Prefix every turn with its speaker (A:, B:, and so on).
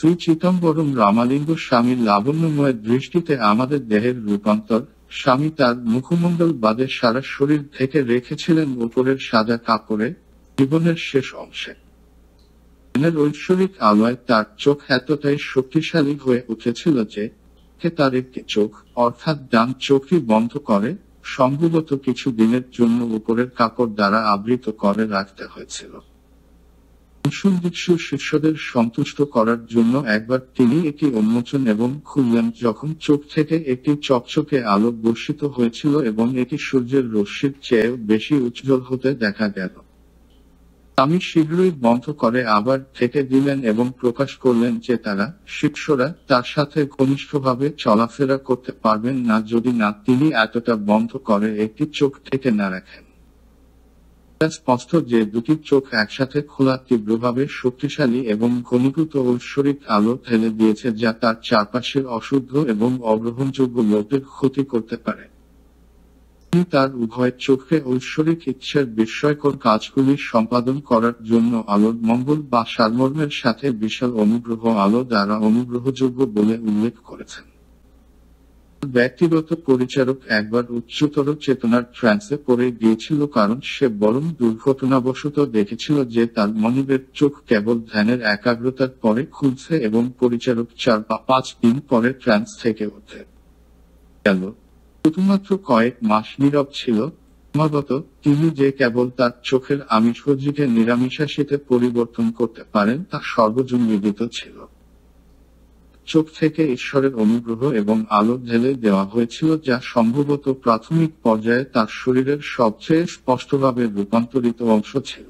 A: শ্রী চিতম্বরম রামালিঙ্গ স্বামীর লাবণ্যময় দৃষ্টিতে আমাদের দেহের রূপান্তর স্বামী তার মুখমণ্ডল বাদে সারা শরীর থেকে রেখেছিলেন ওপরের সাদা কাপড়ে জীবনের শেষ অংশে দিনের ঐশ্বরিক আলোয় তার চোখ এতটাই শক্তিশালী হয়ে উঠেছিল যে তার একটি চোখ অর্থাৎ ডান চোখটি বন্ধ করে সম্ভবত কিছু দিনের জন্য উপরের কাপড় দ্বারা আবৃত করে রাখতে হয়েছিল অংশুর্বুৎসু শিষ্যদের সন্তুষ্ট করার জন্য একবার তিনি এটি উন্মোচন এবং খুললেন যখন চোখ থেকে একটি চকচকে আলো বর্ষিত হয়েছিল এবং এটি সূর্যের রশ্মির চেয়ে বেশি উজ্জ্বল হতে দেখা গেল আমি শীঘ্রই বন্ধ করে আবার থেকে দিলেন এবং প্রকাশ করলেন যে তারা শিষ্যরা তার সাথে ঘনিষ্ঠভাবে চলাফেরা করতে পারবেন না যদি না তিনি এতটা বন্ধ করে একটি চোখ থেকে না রাখেন এটা স্পষ্ট যে দুটি চোখ একসাথে খোলা তীব্রভাবে শক্তিশালী এবং ঘনীভূত ঐশ্বরিক আলো ঠেলে দিয়েছে যা তার চারপাশের অশুদ্ধ এবং অগ্রহণযোগ্য লোকের ক্ষতি করতে পারে তিনি তার উভয় চোখে ঐশ্বরিক ইচ্ছার বিস্ময়কর কাজগুলি সম্পাদন করার জন্য আলোর মঙ্গল বা সারমর্মের সাথে বিশাল অনুগ্রহ আলো দ্বারা অনুগ্রহযোগ্য বলে উল্লেখ করেছেন ব্যক্তিগত পরিচারক একবার উচ্চতর চেতনার ট্রান্সে পড়ে গিয়েছিল কারণ সে বরং দুর্ঘটনাবশত দেখেছিল যে তার মনিবের চোখ কেবল ধ্যানের একাগ্রতার পরে খুলছে এবং পরিচারক চার বা পাঁচ দিন পরে ট্রান্স থেকে ওঠে গেল শুধুমাত্র কয়েক মাস নীরব ছিল ক্রমাগত তিনি যে কেবল তার চোখের আমিষ নিরামিষাশীতে পরিবর্তন করতে পারেন তা সর্বজন ছিল চোখ থেকে ঈশ্বরের অনুগ্রহ এবং আলো ঢেলে দেওয়া হয়েছিল যা সম্ভবত প্রাথমিক পর্যায়ে তার শরীরের সবচেয়ে স্পষ্টভাবে রূপান্তরিত অংশ ছিল